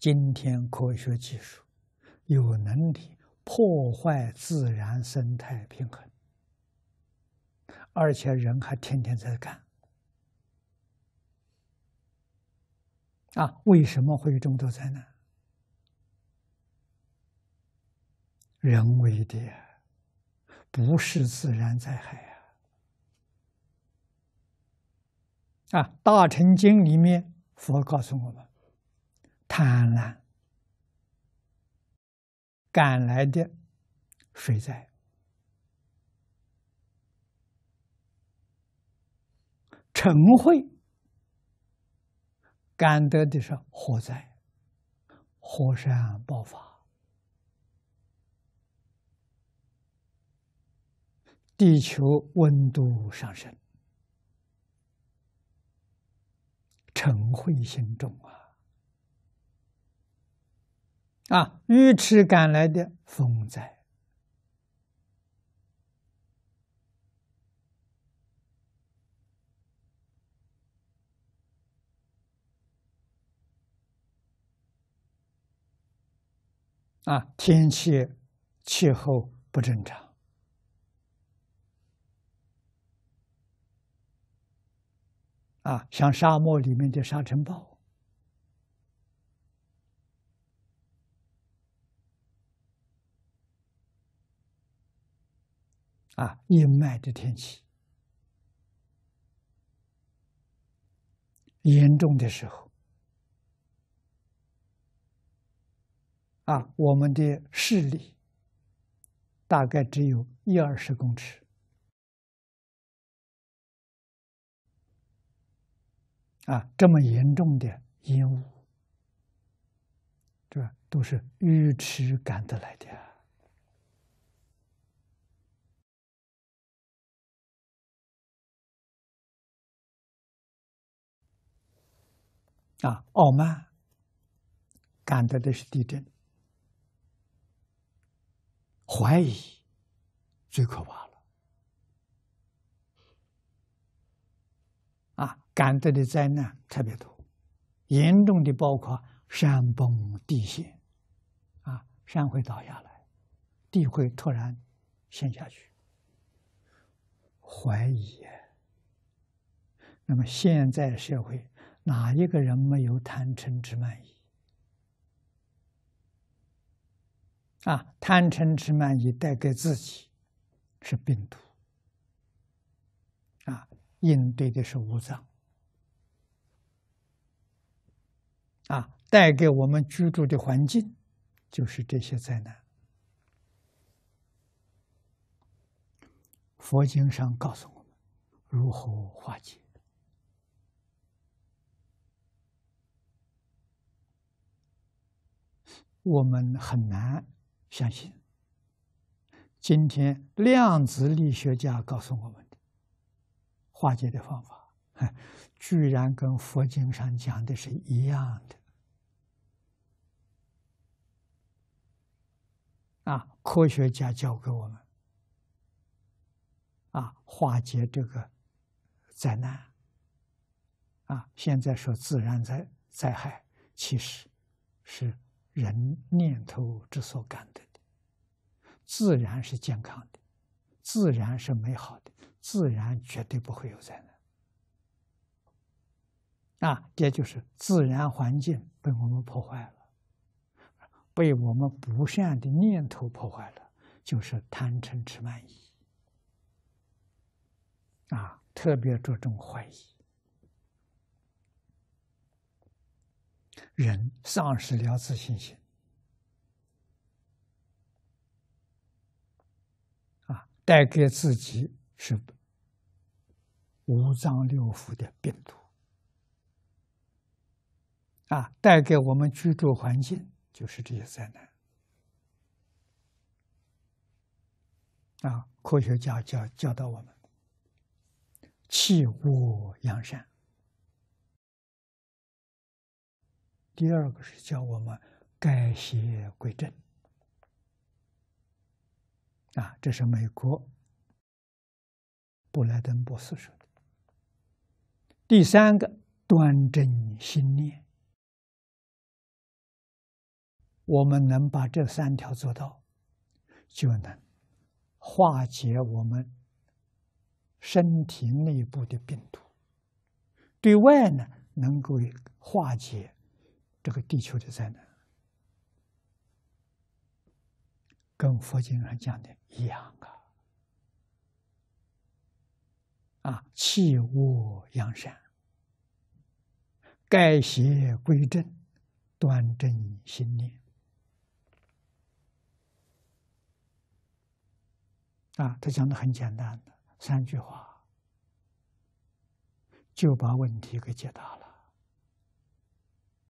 今天科学技术有能力破坏自然生态平衡，而且人还天天在干啊！为什么会有这么多灾难？人为的，不是自然灾害啊！啊，《大乘经》里面佛告诉我们。贪婪，赶来的水灾；尘秽，赶得的是火灾，火山爆发，地球温度上升，晨会心中啊。啊，御迟赶来的风灾啊，天气气候不正常啊，像沙漠里面的沙尘暴。啊，阴霾的天气，严重的时候，啊，我们的视力大概只有一二十公尺。啊，这么严重的烟雾，这都是愚痴赶得来的。啊，傲慢，感到的是地震；怀疑，最可怕了。啊，感到的灾难特别多，严重的包括山崩地陷，啊，山会倒下来，地会突然陷下去。怀疑，那么现在社会。哪一个人没有贪嗔痴慢疑？啊，贪嗔痴慢疑带给自己是病毒，啊，应对的是五脏，啊，带给我们居住的环境就是这些灾难。佛经上告诉我们如何化解。我们很难相信，今天量子力学家告诉我们的化解的方法，居然跟佛经上讲的是一样的。啊，科学家教给我们，啊，化解这个灾难。啊，现在说自然灾害，其实是。人念头之所感得的，自然是健康的，自然是美好的，自然绝对不会有灾难。啊，也就是自然环境被我们破坏了，被我们不善的念头破坏了，就是贪嗔痴慢疑。啊，特别注重怀疑。人丧失了自信心，啊，带给自己是五脏六腑的病毒，啊，带给我们居住环境就是这些灾难，啊，科学家教教导我们弃恶扬善。第二个是叫我们改邪归正，啊，这是美国布莱登博士说的。第三个端正心念，我们能把这三条做到，就能化解我们身体内部的病毒，对外呢能够化解。这个地球的灾难，跟佛经上讲的一样啊！啊，弃恶扬善，改邪归正，端正心念。啊，他讲的很简单的三句话，就把问题给解答了。